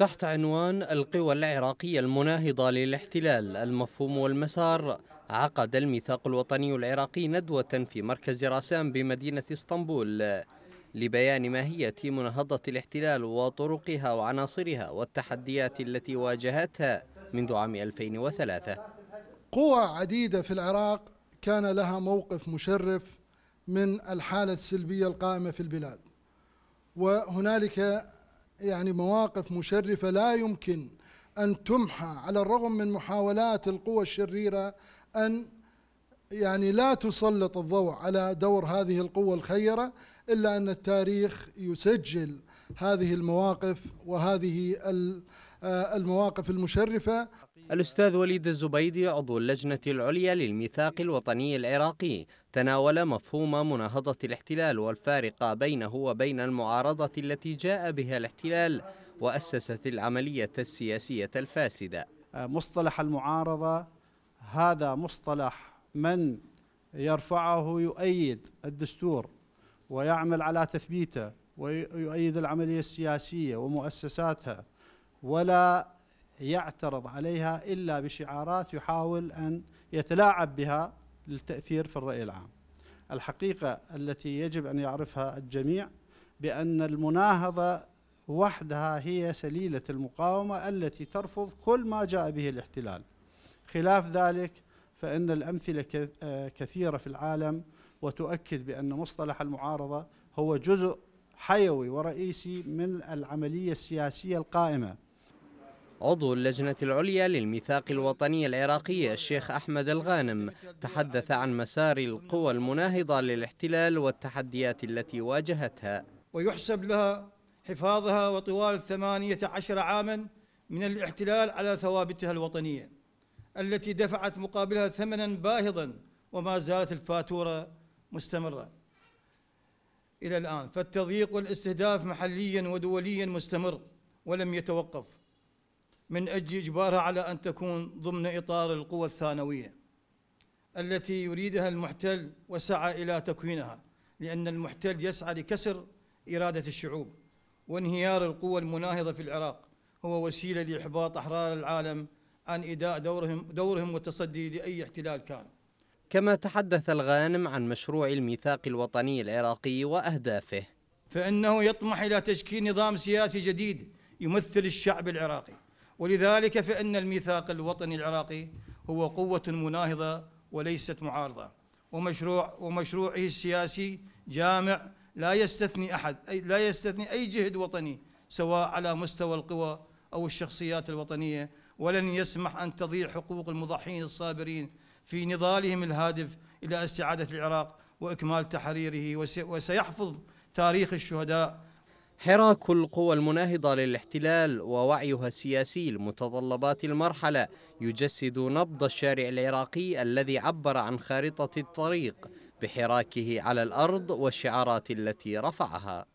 تحت عنوان القوى العراقية المناهضة للاحتلال المفهوم والمسار عقد الميثاق الوطني العراقي ندوة في مركز راسان بمدينة اسطنبول لبيان ماهية مناهضة الاحتلال وطرقها وعناصرها والتحديات التي واجهتها منذ عام 2003 قوى عديدة في العراق كان لها موقف مشرف من الحالة السلبية القائمة في البلاد وهنالك يعني مواقف مشرفة لا يمكن أن تمحى على الرغم من محاولات القوى الشريرة أن يعني لا تسلط الضوء على دور هذه القوة الخيرة إلا أن التاريخ يسجل هذه المواقف وهذه آه، المواقف المشرفة الأستاذ وليد الزبيدي عضو اللجنة العليا للميثاق الوطني العراقي تناول مفهوم مناهضة الاحتلال والفارقة بينه وبين المعارضة التي جاء بها الاحتلال وأسست العملية السياسية الفاسدة آه، مصطلح المعارضة هذا مصطلح من يرفعه يؤيد الدستور ويعمل على تثبيته ويؤيد العملية السياسية ومؤسساتها ولا يعترض عليها إلا بشعارات يحاول أن يتلاعب بها للتأثير في الرأي العام الحقيقة التي يجب أن يعرفها الجميع بأن المناهضة وحدها هي سليلة المقاومة التي ترفض كل ما جاء به الاحتلال خلاف ذلك فإن الأمثلة آه، كثيرة في العالم وتؤكد بأن مصطلح المعارضة هو جزء حيوي ورئيسي من العملية السياسية القائمة عضو اللجنة العليا للميثاق الوطني العراقي الشيخ أحمد الغانم تحدث عن مسار القوى المناهضة للاحتلال والتحديات التي واجهتها ويحسب لها حفاظها وطوال الثمانية عشر عاما من الاحتلال على ثوابتها الوطنية التي دفعت مقابلها ثمنا باهظا وما زالت الفاتورة مستمرة إلى الآن فالتضييق والاستهداف محليا ودوليا مستمر ولم يتوقف من اجل اجبارها على ان تكون ضمن اطار القوى الثانويه التي يريدها المحتل وسعى الى تكوينها لان المحتل يسعى لكسر اراده الشعوب وانهيار القوى المناهضه في العراق هو وسيله لاحباط احرار العالم عن اداء دورهم دورهم والتصدي لاي احتلال كان. كما تحدث الغانم عن مشروع الميثاق الوطني العراقي واهدافه. فانه يطمح الى تشكيل نظام سياسي جديد يمثل الشعب العراقي ولذلك فإن الميثاق الوطني العراقي هو قوة مناهضة وليست معارضة ومشروع ومشروعه السياسي جامع لا يستثني أحد أي لا يستثني أي جهد وطني سواء على مستوى القوى أو الشخصيات الوطنية ولن يسمح أن تضيع حقوق المضحين الصابرين في نضالهم الهادف إلى استعادة العراق وإكمال تحريره وسيحفظ تاريخ الشهداء حراك القوى المناهضة للاحتلال ووعيها السياسي لمتطلبات المرحلة يجسد نبض الشارع العراقي الذي عبر عن خارطة الطريق بحراكه على الأرض والشعارات التي رفعها